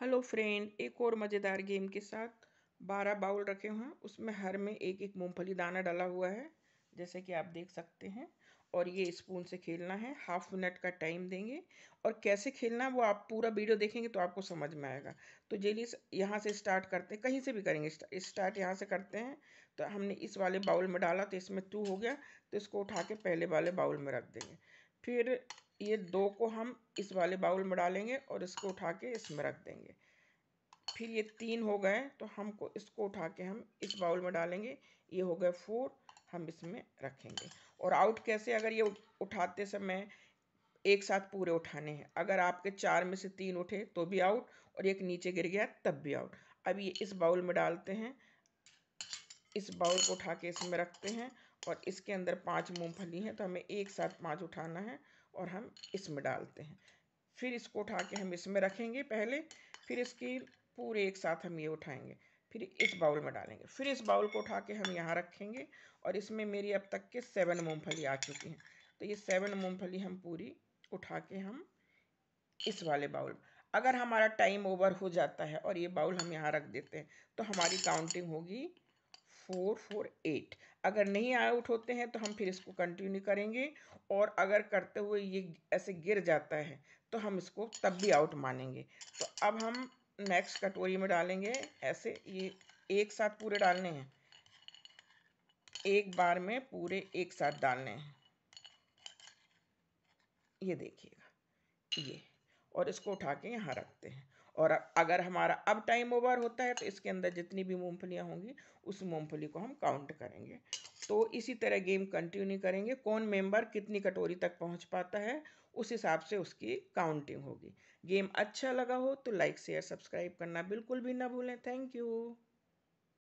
hello friend एक और मज़ेदार गेम के साथ बारह बाउल रखे हुए हैं उसमें हर में एक एक मूंगफली दाना डाला हुआ है जैसे कि आप देख सकते हैं और ये स्पून से खेलना है हाफ मिनट का टाइम देंगे और कैसे खेलना है वो आप पूरा वीडियो देखेंगे तो आपको समझ में आएगा तो जेली यहाँ से स्टार्ट करते हैं कहीं से भी करेंगे स्टार्ट यहाँ से करते हैं तो हमने इस वाले बाउल में डाला तो इसमें टू हो गया तो इसको उठा के पहले वाले बाउल में रख देंगे फिर ये दो को हम इस वाले बाउल में डालेंगे और इसको उठा के इसमें रख देंगे फिर ये तीन हो गए तो हमको इसको उठा के हम इस बाउल में डालेंगे ये हो गए फोर हम इसमें रखेंगे और आउट कैसे अगर ये उठाते समय एक साथ पूरे उठाने हैं अगर आपके चार में से तीन उठे तो भी आउट और एक नीचे गिर गया तब भी आउट अब ये इस बाउल में डालते हैं इस बाउल को उठा के इसमें रखते हैं और इसके अंदर पांच मूंगफली हैं तो हमें एक साथ पांच उठाना है और हम इसमें डालते हैं फिर इसको उठा के हम इसमें रखेंगे पहले फिर इसकी पूरे एक साथ हम ये उठाएंगे फिर इस बाउल में डालेंगे फिर इस बाउल को उठा के हम यहाँ रखेंगे और इसमें मेरी अब तक के सेवन मूँगफली आ चुकी हैं तो ये सेवन मूँगफली हम पूरी उठा के हम इस वाले बाउल अगर हमारा टाइम ओवर हो जाता है और ये बाउल हम यहाँ रख देते हैं तो हमारी काउंटिंग होगी फोर फोर एट अगर नहीं आउट होते हैं तो हम फिर इसको कंटिन्यू करेंगे और अगर करते हुए ये ऐसे गिर जाता है तो हम इसको तब भी आउट मानेंगे तो अब हम नेक्स्ट कटोरी में डालेंगे ऐसे ये एक साथ पूरे डालने हैं एक बार में पूरे एक साथ डालने हैं ये देखिएगा ये और इसको उठा के यहाँ रखते हैं और अगर हमारा अब टाइम ओवर होता है तो इसके अंदर जितनी भी मूँगफलियाँ होंगी उस मूँगफली को हम काउंट करेंगे तो इसी तरह गेम कंटिन्यू करेंगे कौन मेंबर कितनी कटोरी तक पहुंच पाता है उस हिसाब से उसकी काउंटिंग होगी गेम अच्छा लगा हो तो लाइक शेयर सब्सक्राइब करना बिल्कुल भी ना भूलें थैंक यू